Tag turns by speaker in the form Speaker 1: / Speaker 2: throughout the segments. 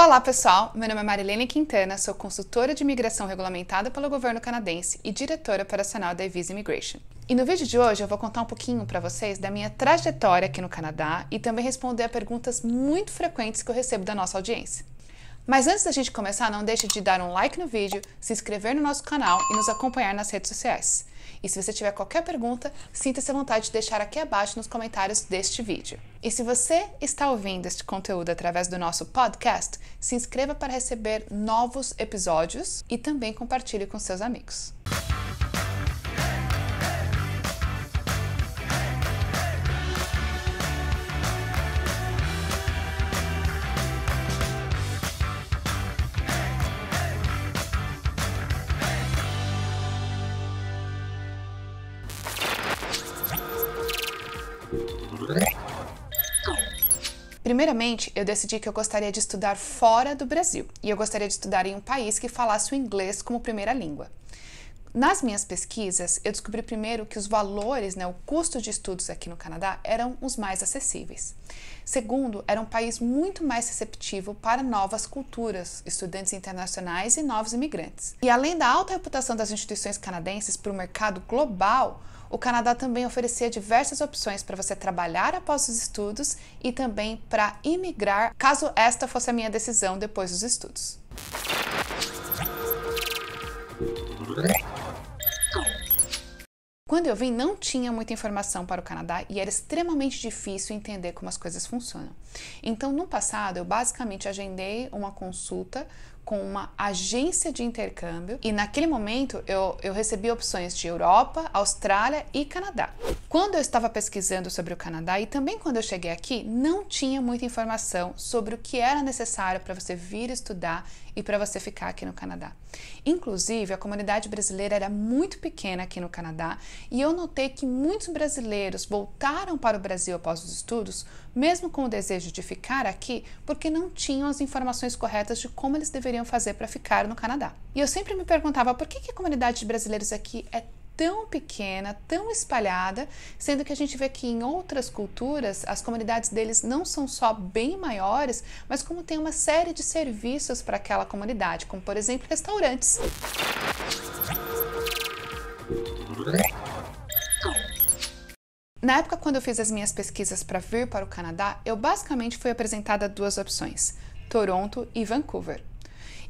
Speaker 1: Olá pessoal, meu nome é Marilene Quintana, sou consultora de imigração regulamentada pelo governo canadense e diretora operacional da Evisa Immigration. E no vídeo de hoje eu vou contar um pouquinho para vocês da minha trajetória aqui no Canadá e também responder a perguntas muito frequentes que eu recebo da nossa audiência. Mas antes da gente começar, não deixe de dar um like no vídeo, se inscrever no nosso canal e nos acompanhar nas redes sociais. E se você tiver qualquer pergunta, sinta-se à vontade de deixar aqui abaixo nos comentários deste vídeo. E se você está ouvindo este conteúdo através do nosso podcast, se inscreva para receber novos episódios e também compartilhe com seus amigos. Primeiramente, eu decidi que eu gostaria de estudar fora do Brasil e eu gostaria de estudar em um país que falasse o inglês como primeira língua. Nas minhas pesquisas, eu descobri primeiro que os valores, né, o custo de estudos aqui no Canadá eram os mais acessíveis. Segundo, era um país muito mais receptivo para novas culturas, estudantes internacionais e novos imigrantes. E além da alta reputação das instituições canadenses para o mercado global, o Canadá também oferecia diversas opções para você trabalhar após os estudos e também para imigrar, caso esta fosse a minha decisão depois dos estudos eu vim, não tinha muita informação para o Canadá e era extremamente difícil entender como as coisas funcionam. Então, no passado, eu basicamente agendei uma consulta com uma agência de intercâmbio e naquele momento eu, eu recebi opções de Europa, Austrália e Canadá. Quando eu estava pesquisando sobre o Canadá e também quando eu cheguei aqui, não tinha muita informação sobre o que era necessário para você vir estudar e para você ficar aqui no Canadá. Inclusive, a comunidade brasileira era muito pequena aqui no Canadá e eu notei que muitos brasileiros voltaram para o Brasil após os estudos, mesmo com o desejo de ficar aqui, porque não tinham as informações corretas de como eles deveriam deveriam fazer para ficar no Canadá. E eu sempre me perguntava por que, que a comunidade de brasileiros aqui é tão pequena, tão espalhada, sendo que a gente vê que em outras culturas as comunidades deles não são só bem maiores, mas como tem uma série de serviços para aquela comunidade, como por exemplo restaurantes. Na época quando eu fiz as minhas pesquisas para vir para o Canadá, eu basicamente fui apresentada duas opções: Toronto e Vancouver.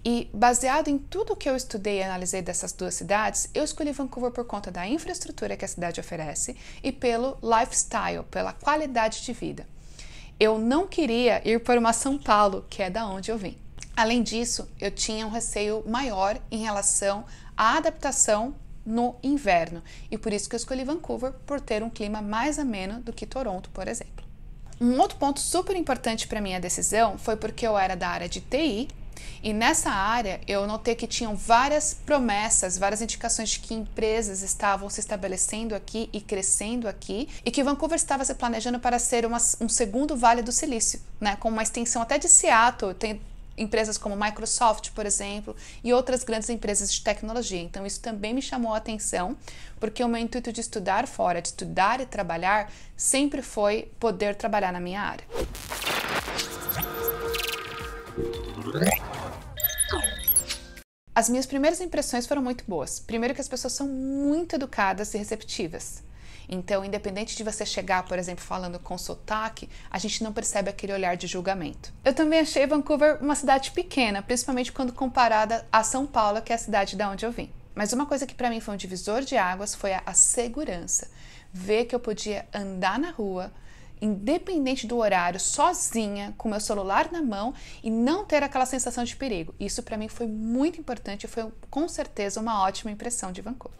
Speaker 1: E baseado em tudo que eu estudei e analisei dessas duas cidades, eu escolhi Vancouver por conta da infraestrutura que a cidade oferece e pelo lifestyle, pela qualidade de vida. Eu não queria ir para uma São Paulo, que é da onde eu vim. Além disso, eu tinha um receio maior em relação à adaptação no inverno, e por isso que eu escolhi Vancouver por ter um clima mais ameno do que Toronto, por exemplo. Um outro ponto super importante para minha decisão foi porque eu era da área de TI e nessa área eu notei que tinham várias promessas, várias indicações de que empresas estavam se estabelecendo aqui e crescendo aqui e que Vancouver estava se planejando para ser uma, um segundo Vale do Silício, né, com uma extensão até de Seattle. Tem, empresas como Microsoft, por exemplo, e outras grandes empresas de tecnologia. Então, isso também me chamou a atenção, porque o meu intuito de estudar fora, de estudar e trabalhar, sempre foi poder trabalhar na minha área. As minhas primeiras impressões foram muito boas. Primeiro que as pessoas são muito educadas e receptivas. Então, independente de você chegar, por exemplo, falando com sotaque, a gente não percebe aquele olhar de julgamento. Eu também achei Vancouver uma cidade pequena, principalmente quando comparada a São Paulo, que é a cidade da onde eu vim. Mas uma coisa que para mim foi um divisor de águas foi a, a segurança. Ver que eu podia andar na rua, independente do horário, sozinha, com meu celular na mão e não ter aquela sensação de perigo. Isso para mim foi muito importante e foi com certeza uma ótima impressão de Vancouver.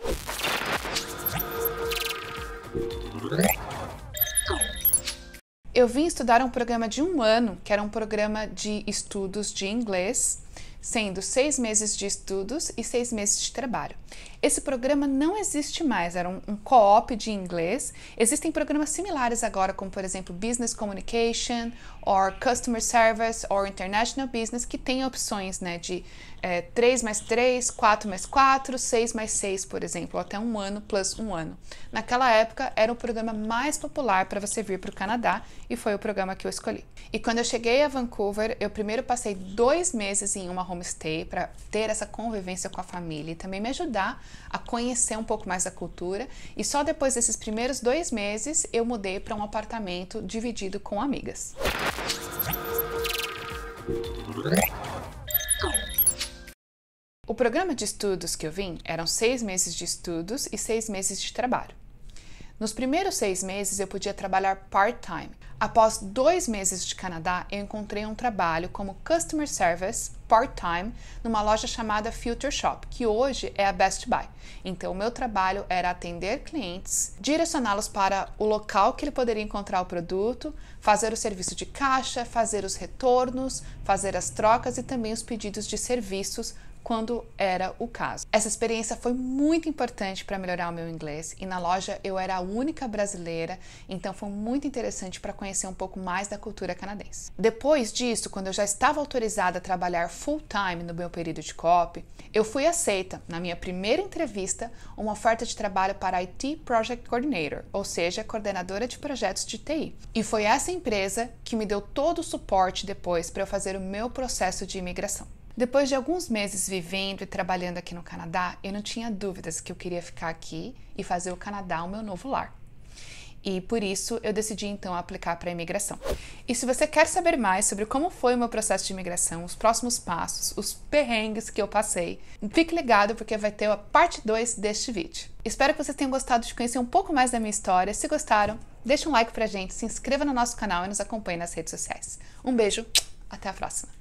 Speaker 1: Eu vim estudar um programa de um ano, que era um programa de estudos de inglês sendo seis meses de estudos e seis meses de trabalho. Esse programa não existe mais, era um, um co-op de inglês. Existem programas similares agora, como por exemplo Business Communication, or Customer Service, or International Business, que tem opções né, de, é, 3 mais 3, 4 mais 4, 6 mais 6, por exemplo, até um ano plus um ano. Naquela época era o programa mais popular para você vir para o Canadá e foi o programa que eu escolhi. E quando eu cheguei a Vancouver, eu primeiro passei dois meses em uma homestay para ter essa convivência com a família e também me ajudar a conhecer um pouco mais a cultura. E só depois desses primeiros dois meses eu mudei para um apartamento dividido com amigas. O programa de estudos que eu vim eram seis meses de estudos e seis meses de trabalho. Nos primeiros seis meses eu podia trabalhar part-time. Após dois meses de Canadá, eu encontrei um trabalho como Customer Service part-time numa loja chamada Future Shop, que hoje é a Best Buy. Então, o meu trabalho era atender clientes, direcioná-los para o local que ele poderia encontrar o produto, fazer o serviço de caixa, fazer os retornos, fazer as trocas e também os pedidos de serviços quando era o caso. Essa experiência foi muito importante para melhorar o meu inglês e na loja eu era a única brasileira, então foi muito interessante para conhecer um pouco mais da cultura canadense. Depois disso, quando eu já estava autorizada a trabalhar full time no meu período de COP, eu fui aceita na minha primeira entrevista uma oferta de trabalho para IT Project Coordinator, ou seja, coordenadora de projetos de TI. E foi essa empresa que me deu todo o suporte depois para eu fazer o meu processo de imigração. Depois de alguns meses vivendo e trabalhando aqui no Canadá, eu não tinha dúvidas que eu queria ficar aqui e fazer o Canadá o meu novo lar. E por isso eu decidi então aplicar para a imigração. E se você quer saber mais sobre como foi o meu processo de imigração, os próximos passos, os perrengues que eu passei, fique ligado porque vai ter a parte 2 deste vídeo. Espero que vocês tenham gostado de conhecer um pouco mais da minha história. Se gostaram, deixe um like pra gente, se inscreva no nosso canal e nos acompanhe nas redes sociais. Um beijo, até a próxima!